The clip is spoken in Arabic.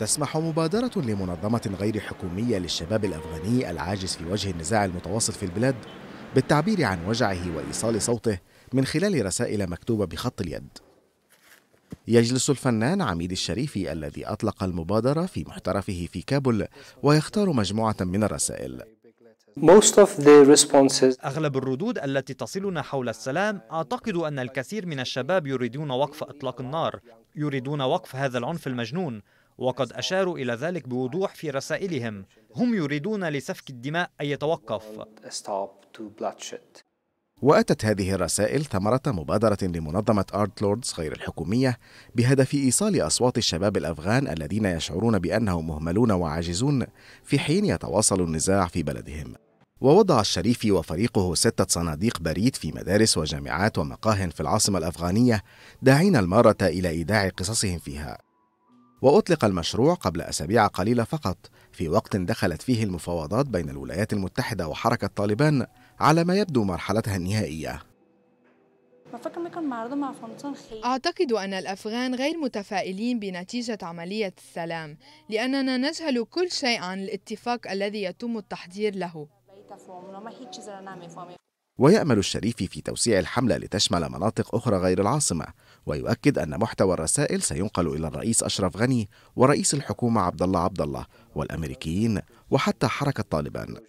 تسمح مبادرة لمنظمة غير حكومية للشباب الأفغاني العاجز في وجه النزاع المتواصل في البلاد بالتعبير عن وجعه وإيصال صوته من خلال رسائل مكتوبة بخط اليد. يجلس الفنان عميد الشريفي الذي أطلق المبادرة في محترفه في كابول ويختار مجموعة من الرسائل. أغلب الردود التي تصلنا حول السلام أعتقد أن الكثير من الشباب يريدون وقف إطلاق النار، يريدون وقف هذا العنف المجنون، وقد أشاروا إلى ذلك بوضوح في رسائلهم هم يريدون لسفك الدماء أن يتوقف وأتت هذه الرسائل ثمرة مبادرة لمنظمة أرت لوردز غير الحكومية بهدف إيصال أصوات الشباب الأفغان الذين يشعرون بأنهم مهملون وعاجزون في حين يتواصل النزاع في بلدهم ووضع الشريفي وفريقه ستة صناديق بريد في مدارس وجامعات ومقاه في العاصمة الأفغانية داعين المارة إلى إيداع قصصهم فيها وأطلق المشروع قبل أسابيع قليلة فقط في وقت دخلت فيه المفاوضات بين الولايات المتحدة وحركة طالبان على ما يبدو مرحلتها النهائية أعتقد أن الأفغان غير متفائلين بنتيجة عملية السلام لأننا نجهل كل شيء عن الاتفاق الذي يتم التحضير له ويأمل الشريف في توسيع الحملة لتشمل مناطق أخرى غير العاصمة ويؤكد أن محتوى الرسائل سينقل إلى الرئيس أشرف غني ورئيس الحكومة عبد الله عبد الله والأمريكيين وحتى حركة طالبان